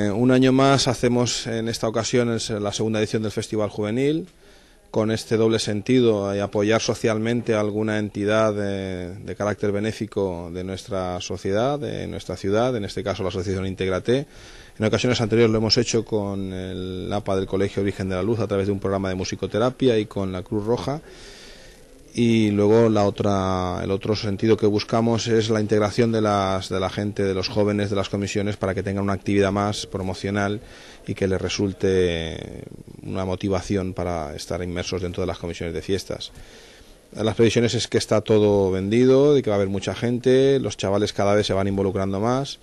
Eh, un año más hacemos en esta ocasión la segunda edición del Festival Juvenil con este doble sentido de eh, apoyar socialmente a alguna entidad de, carácter benéfico de nuestra sociedad, de nuestra ciudad, en este caso la Asociación Integrate. En ocasiones anteriores lo hemos hecho con el APA del Colegio Origen de la Luz a través de un programa de musicoterapia y con la Cruz Roja y luego la otra el otro sentido que buscamos es la integración de las de la gente de los jóvenes de las comisiones para que tengan una actividad más promocional y que les resulte una motivación para estar inmersos dentro de las comisiones de fiestas las previsiones es que está todo vendido y que va a haber mucha gente los chavales cada vez se van involucrando más